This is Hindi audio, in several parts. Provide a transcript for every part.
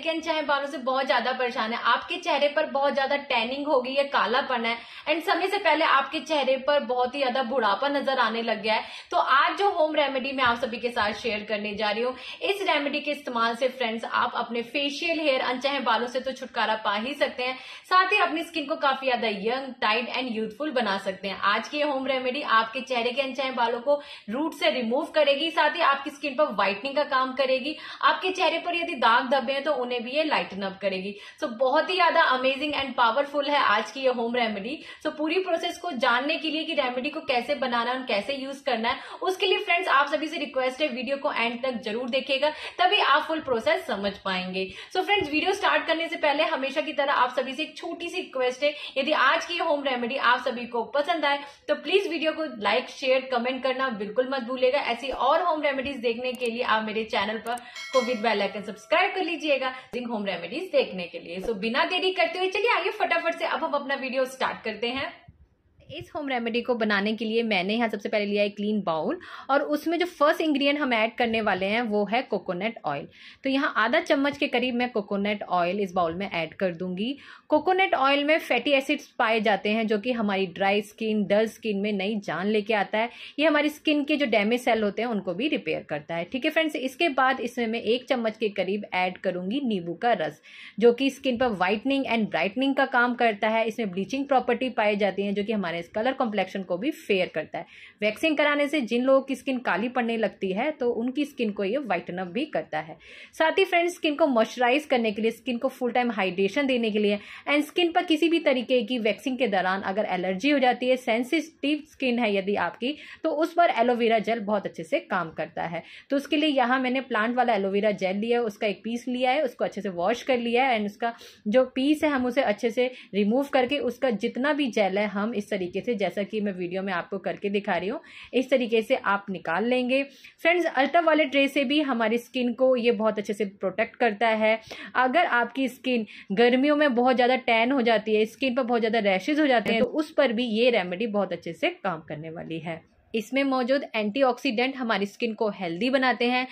American child. बालों से बहुत ज्यादा परेशान है आपके चेहरे पर बहुत ज्यादा टैनिंग हो गई है कालापन है एंड समय से पहले आपके चेहरे पर बहुत ही ज्यादा बुढ़ापा नजर आने लग गया है तो आज जो होम रेमेडी मैं आप सभी के साथ शेयर करने जा रही हूँ इस रेमेडी के इस्तेमाल से फ्रेंड्स आप अपने फेशियल हेयर अनचाहे बालों से तो छुटकारा पा ही सकते हैं साथ ही अपनी स्किन को काफी ज्यादा यंग टाइट एंड यूथफुल बना सकते हैं आज की होम रेमेडी आपके चेहरे के अनचाहे बालों को रूट से रिमूव करेगी साथ ही आपकी स्किन पर व्हाइटनिंग का काम करेगी आपके चेहरे पर यदि दाग धब्बे हैं तो उन्हें भी ये टाइटन अप करेगी सो so, बहुत ही ज्यादा अमेजिंग एंड पावरफुल है आज की ये होम रेमेडी सो पूरी प्रोसेस को जानने के लिए कि रेमेडी को कैसे बनाना है कैसे यूज करना है उसके लिए फ्रेंड्स आप सभी से रिक्वेस्ट है वीडियो को एंड तक जरूर देखेगा तभी आप फुल प्रोसेस समझ पाएंगे so so, friends video start करने से पहले हमेशा की तरह आप सभी से एक छोटी सी रिक्वेस्ट है यदि आज की होम रेमेडी आप सभी को पसंद आए तो प्लीज वीडियो को लाइक शेयर कमेंट करना बिल्कुल मत भूलेगा ऐसी और होम रेमेडीज देखने के लिए आप मेरे चैनल पर को विद बेल आइकन सब्सक्राइब कर लीजिएगा होम रेमेडीज देखने के लिए सो so, बिना देरी करते हुए चलिए आइए फटाफट से अब हम अपना वीडियो स्टार्ट करते हैं इस होम रेमेडी को बनाने के लिए मैंने यहाँ सबसे पहले लिया है क्लीन बाउल और उसमें जो फर्स्ट इंग्रेडिएंट हम ऐड करने वाले हैं वो है कोकोनट ऑयल तो यहाँ आधा चम्मच के करीब मैं कोकोनट ऑयल इस बाउल में ऐड कर दूंगी कोकोनट ऑयल में फैटी एसिड्स पाए जाते हैं जो कि हमारी ड्राई स्किन डल स्किन में नई जान लेके आता है ये हमारी स्किन के जो डैमेज सेल होते हैं उनको भी रिपेयर करता है ठीक है फ्रेंड्स इसके बाद इसमें मैं एक चम्मच के करीब ऐड करूंगी नींबू का रस जो कि स्किन पर व्हाइटनिंग एंड ब्राइटनिंग का काम करता है इसमें ब्लीचिंग प्रॉपर्टी पाई जाती है जो कि हमारे हमारे कलर कॉम्प्लेक्शन को भी फेयर करता है वैक्सिंग कराने से जिन लोगों की स्किन काली पड़ने लगती है तो उनकी स्किन को ये वाइटनअप भी करता है साथ ही फ्रेंड्स स्किन को मॉइस्चराइज करने के लिए स्किन को फुल टाइम हाइड्रेशन देने के लिए एंड स्किन पर किसी भी तरीके की वैक्सिंग के दौरान अगर एलर्जी हो जाती है सेंसिटिव स्किन है यदि आपकी तो उस पर एलोवेरा जेल बहुत अच्छे से काम करता है तो उसके लिए यहाँ मैंने प्लांट वाला एलोवेरा जेल लिया है उसका एक पीस लिया है उसको अच्छे से वॉश कर लिया है एंड उसका जो पीस है हम उसे अच्छे से रिमूव करके उसका जितना भी जेल है हम इस तरीके तरीके से जैसा कि मैं वीडियो में आपको करके दिखा रही हूँ इस तरीके से आप निकाल लेंगे फ्रेंड्स अल्ट्रा वाले ट्रे से भी हमारी स्किन को ये बहुत अच्छे से प्रोटेक्ट करता है अगर आपकी स्किन गर्मियों में बहुत ज़्यादा टैन हो जाती है स्किन पर बहुत ज़्यादा रैशेज हो जाते हैं तो उस पर भी ये रेमेडी बहुत अच्छे से काम करने वाली है इसमें मौजूद एंटीऑक्सीडेंट हमारी स्किन को हेल्दी बनाते हैं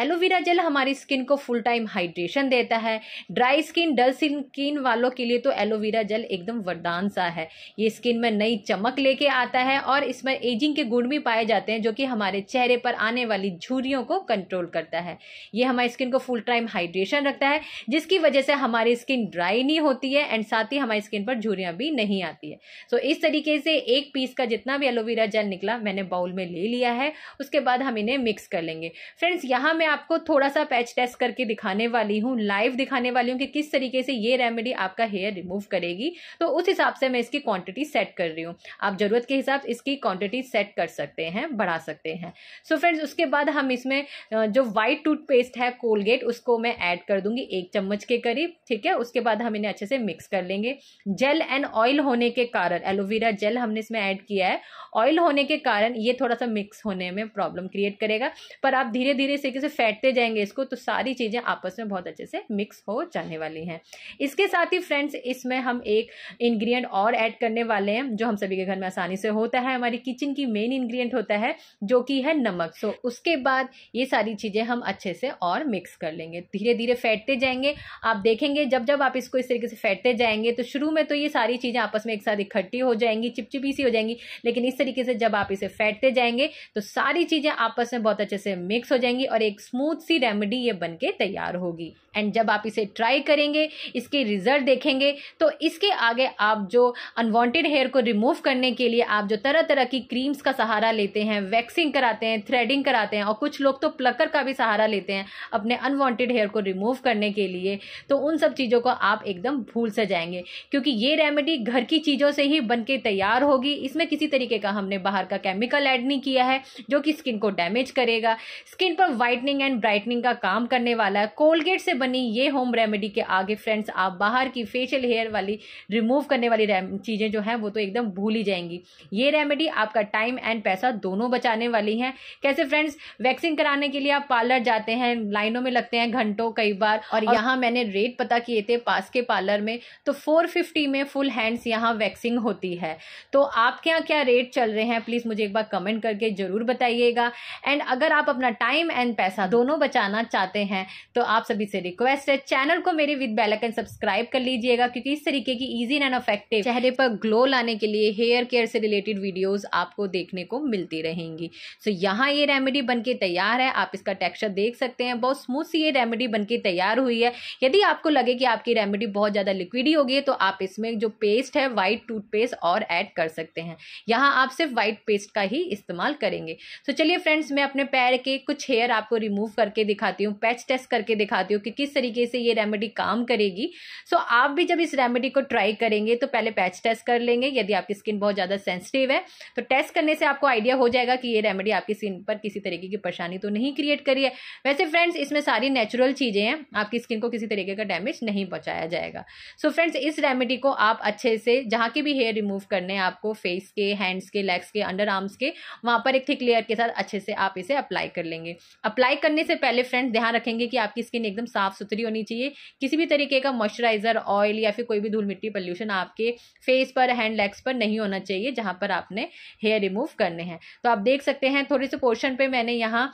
एलोवेरा जेल हमारी स्किन को फुल टाइम हाइड्रेशन देता है ड्राई स्किन डल स्किन वालों के लिए तो एलोवेरा जेल एकदम वरदान सा है ये स्किन में नई चमक लेके आता है और इसमें एजिंग के गुण भी पाए जाते हैं जो कि हमारे चेहरे पर आने वाली झुरियों को कंट्रोल करता है ये हमारी स्किन को फुल टाइम हाइड्रेशन रखता है जिसकी वजह से हमारी स्किन ड्राई नहीं होती है एंड साथ ही हमारी स्किन पर झुरियाँ भी नहीं आती है सो इस तरीके से एक पीस का जितना भी एलोवेरा जेल निकला मैंने अपने बाउल में ले लिया है उसके बाद हम इन्हें मिक्स कर लेंगे फ्रेंड्स यहाँ मैं आपको थोड़ा सा पैच टेस्ट करके दिखाने वाली हूँ लाइव दिखाने वाली हूँ कि किस तरीके से ये रेमेडी आपका हेयर रिमूव करेगी तो उस हिसाब से मैं इसकी क्वांटिटी सेट कर रही हूँ आप ज़रूरत के हिसाब इसकी क्वांटिटी सेट कर सकते हैं बढ़ा सकते हैं सो so फ्रेंड्स उसके बाद हम इसमें जो वाइट टूथपेस्ट है कोलगेट उसको मैं ऐड कर दूंगी एक चम्मच के करीब ठीक है उसके बाद हम इन्हें अच्छे से मिक्स कर लेंगे जेल एंड ऑयल होने के कारण एलोवेरा जेल हमने इसमें ऐड किया है ऑयल होने के कारण कारण ये थोड़ा सा मिक्स होने में प्रॉब्लम क्रिएट करेगा पर आप धीरे धीरे इस तरीके से फेंटते जाएंगे इसको तो सारी चीज़ें आपस में बहुत अच्छे से मिक्स हो जाने वाली हैं इसके साथ ही फ्रेंड्स इसमें हम एक इन्ग्रीडियंट और ऐड करने वाले हैं जो हम सभी के घर में आसानी से होता है हमारी किचन की मेन इन्ग्रीडियंट होता है जो कि है नमक सो उसके बाद ये सारी चीज़ें हम अच्छे से और मिक्स कर लेंगे धीरे धीरे फैटते जाएंगे आप देखेंगे जब जब आप इसको इस तरीके से फैटते जाएंगे तो शुरू में तो ये सारी चीज़ें आपस में एक साथ इकट्ठी हो जाएंगी चिपचिपी सी हो जाएंगी लेकिन इस तरीके से जब आप इसे फैटते जाएंगे तो सारी चीज़ें आपस में बहुत अच्छे से मिक्स हो जाएंगी और एक स्मूथ सी रेमेडी ये बन के तैयार होगी एंड जब आप इसे ट्राई करेंगे इसके रिज़ल्ट देखेंगे तो इसके आगे आप जो अनवांटेड हेयर को रिमूव करने के लिए आप जो तरह तरह की क्रीम्स का सहारा लेते हैं वैक्सिंग कराते हैं थ्रेडिंग कराते हैं और कुछ लोग तो प्लकर का भी सहारा लेते हैं अपने अनवांटेड हेयर को रिमूव करने के लिए तो उन सब चीज़ों को आप एकदम भूल से जाएंगे क्योंकि ये रेमेडी घर की चीज़ों से ही बन के तैयार होगी इसमें किसी तरीके का हमने बाहर का केमिकल ऐड नहीं किया है जो कि स्किन को डैमेज करेगा स्किन पर वाइटनिंग एंड ब्राइटनिंग का काम करने वाला है कोलगेट से बनी ये होम रेमेडी के आगे फ्रेंड्स आप बाहर की फेशियल हेयर वाली रिमूव करने वाली चीज़ें जो हैं वो तो एकदम भूल ही जाएंगी ये रेमेडी आपका टाइम एंड पैसा दोनों बचाने वाली हैं कैसे फ्रेंड्स वैक्सिंग कराने के लिए आप पार्लर जाते हैं लाइनों में लगते हैं घंटों कई बार और, और यहाँ मैंने रेट पता किए थे पास के पार्लर में तो फोर फिफ्टी में फुल हैंड्स यहाँ वैक्सिंग होती है तो आपके यहाँ क्या रेट चल रहे हैं प्लीज़ मुझे एक बार कमेंट करके ज़रूर बताइएगा एंड अगर आप अपना टाइम एंड पैसा दोनों बचाना चाहते हैं तो आप सभी से रिक्वेस्ट है चैनल को मेरे विद बेलकन सब्सक्राइब कर लीजिएगा क्योंकि इस तरीके की इजी एंड अफेक्टिव चेहरे पर ग्लो लाने के लिए हेयर केयर से रिलेटेड वीडियोज आपको देखने को मिलती रहेंगी सो so, यहाँ ये रेमेडी बनके तैयार है आप इसका टेक्स्चर देख सकते हैं बहुत स्मूथ सी ये रेमेडी बनके तैयार हुई है यदि आपको लगे कि आपकी रेमेडी बहुत ज़्यादा लिक्विडी होगी तो आप इसमें जो पेस्ट है व्हाइट टूथपेस्ट और ऐड कर सकते हैं यहाँ आप सिर्फ व्हाइट पेस्ट का ही इस्तेमाल करेंगे तो so, चलिए फ्रेंड्स मैं अपने पैर के कुछ हेयर आपको रिमूव करके दिखाती हूँ पैच टेस्ट करके दिखाती हूँ कि किस तरीके से ये रेमेडी काम करेगी सो so, आप भी जब इस रेमेडी को ट्राई करेंगे तो पहले पैच टेस्ट कर लेंगे यदि आपकी स्किन बहुत ज़्यादा सेंसिटिव है तो टेस्ट करने से आपको आइडिया हो जाएगा कि ये रेमेडी आपकी स्किन पर किसी तरीके की परेशानी तो नहीं क्रिएट करी है वैसे फ्रेंड्स इसमें सारी नेचुरल चीज़ें हैं आपकी स्किन को किसी तरीके का डैमेज नहीं पहुंचाया जाएगा सो so, फ्रेंड्स इस रेमेडी को आप अच्छे से जहां के भी हेयर रिमूव करने हैं आपको फेस के हैंड्स के लेग्स के अंडर आर्म्स के वहां पर एक थिक लेयर के साथ अच्छे से आप इसे अप्लाई कर लेंगे अप्लाई करने से पहले फ्रेंड्स ध्यान रखेंगे कि आपकी स्किन एकदम साफ साफ़ सुथरी होनी चाहिए किसी भी तरीके का मॉइस्चराइज़र ऑयल या फिर कोई भी धूल मिट्टी पॉल्यूशन आपके फेस पर हैंड लेग्स पर नहीं होना चाहिए जहाँ पर आपने हेयर रिमूव करने हैं तो आप देख सकते हैं थोड़े से पोर्शन पर मैंने यहाँ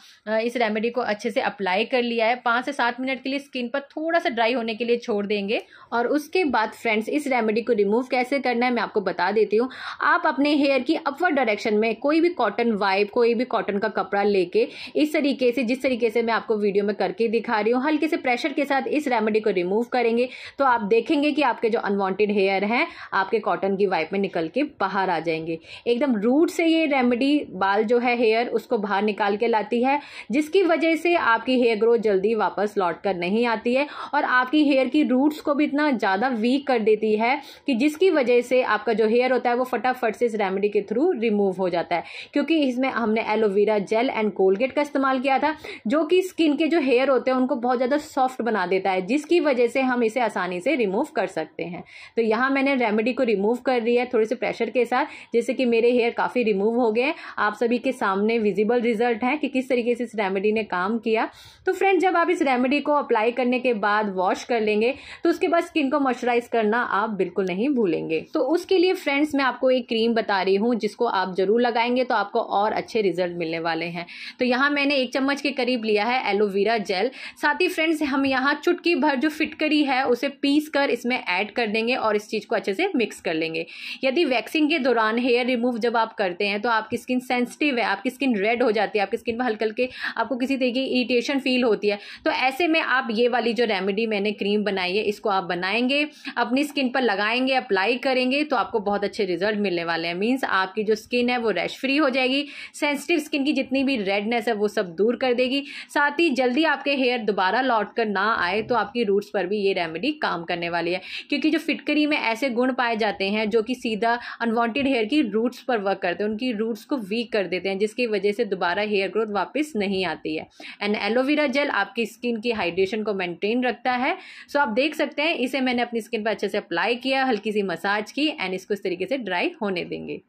इस रेमेडी को अच्छे से अप्लाई कर लिया है पाँच से सात मिनट के लिए स्किन पर थोड़ा सा ड्राई होने के लिए छोड़ देंगे और उसके बाद फ्रेंड्स इस रेमेडी को रिमूव कैसे करना है मैं आपको बता देती हूँ आप अपने हेयर की अपवर्ड डायरेक्शन में कोई भी कॉटन वाइप कोई भी कॉटन का कपड़ा लेके इस तरीके से जिस तरीके से मैं आपको वीडियो में करके दिखा रही हूँ हल्के से प्रेशर मॉइस्चर के साथ इस रेमेडी को रिमूव करेंगे तो आप देखेंगे कि आपके जो अनवांटेड हेयर हैं आपके कॉटन की वाइप में निकल के बाहर आ जाएंगे एकदम रूट से ये रेमेडी बाल जो है हेयर उसको बाहर निकाल के लाती है जिसकी वजह से आपकी हेयर ग्रोथ जल्दी वापस लौट कर नहीं आती है और आपकी हेयर की रूट्स को भी इतना ज़्यादा वीक कर देती है कि जिसकी वजह से आपका जो हेयर होता है वो फटाफट से इस रेमेडी के थ्रू रिमूव हो जाता है क्योंकि इसमें हमने एलोवेरा जेल एंड कोलगेट का इस्तेमाल किया था जो कि स्किन के जो हेयर होते हैं उनको बहुत ज़्यादा सॉफ्ट सॉफ्ट बना देता है जिसकी वजह से हम इसे आसानी से रिमूव कर सकते हैं तो यहाँ मैंने रेमेडी को रिमूव कर रही है थोड़े से प्रेशर के साथ जैसे कि मेरे हेयर काफ़ी रिमूव हो गए आप सभी के सामने विजिबल रिजल्ट हैं कि किस तरीके से इस रेमेडी ने काम किया तो फ्रेंड जब आप इस रेमेडी को अप्लाई करने के बाद वॉश कर लेंगे तो उसके बाद स्किन को मॉइस्चराइज करना आप बिल्कुल नहीं भूलेंगे तो उसके लिए फ्रेंड्स मैं आपको एक क्रीम बता रही हूँ जिसको आप जरूर लगाएंगे तो आपको और अच्छे रिजल्ट मिलने वाले हैं तो यहाँ मैंने एक चम्मच के करीब लिया है एलोवेरा जेल साथ ही फ्रेंड्स हम यहाँ चुटकी भर जो फिटकरी है उसे पीस कर इसमें ऐड कर देंगे और इस चीज़ को अच्छे से मिक्स कर लेंगे यदि वैक्सिंग के दौरान हेयर रिमूव जब आप करते हैं तो आपकी स्किन सेंसिटिव है आपकी स्किन रेड हो जाती है आपकी स्किन में हल्के हल्के आपको किसी तरीके की इरीटेशन फील होती है तो ऐसे में आप ये वाली जो रेमेडी मैंने क्रीम बनाई है इसको आप बनाएंगे अपनी स्किन पर लगाएंगे अप्लाई करेंगे तो आपको बहुत अच्छे रिजल्ट मिलने वाले हैं मीन्स आपकी जो स्किन है वो रैश फ्री हो जाएगी सेंसिटिव स्किन की जितनी भी रेडनेस है वो सब दूर कर देगी साथ ही जल्दी आपके हेयर दोबारा लौट कर ना आए तो आपकी रूट्स पर भी ये रेमेडी काम करने वाली है क्योंकि जो फिटकरी में ऐसे गुण पाए जाते हैं जो कि सीधा अनवांटेड हेयर की रूट्स पर वर्क करते हैं उनकी रूट्स को वीक कर देते हैं जिसकी वजह से दोबारा हेयर ग्रोथ वापस नहीं आती है एंड एलोवेरा जेल आपकी स्किन की हाइड्रेशन को मेनटेन रखता है सो आप देख सकते हैं इसे मैंने अपनी स्किन पर अच्छे से अप्लाई किया हल्की सी मसाज की एंड इसको इस तरीके से ड्राई होने देंगे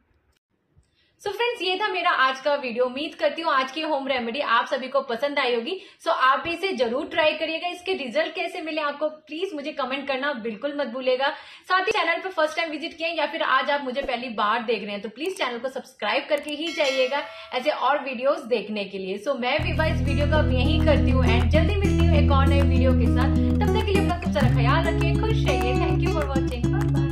सो so फ्रेंड्स ये था मेरा आज का वीडियो उम्मीद करती हूँ आज की होम रेमेडी आप सभी को पसंद आई होगी सो so, आप इसे जरूर ट्राई करिएगा इसके रिजल्ट कैसे मिले आपको प्लीज मुझे कमेंट करना बिल्कुल मत भूलेगा साथ ही चैनल पर फर्स्ट टाइम विजिट किए या फिर आज आप मुझे पहली बार देख रहे हैं तो प्लीज चैनल को सब्सक्राइब करके ही जाइएगा ऐसे और वीडियोज देखने के लिए सो so, मैं भी इस वीडियो का यही करती हूँ एंड जल्दी मिलती हूँ एक और नए वीडियो के साथ तब तक के लिए अपना खूब सारा ख्याल रखिए खुश रहिए थैंक यू फॉर वॉचिंग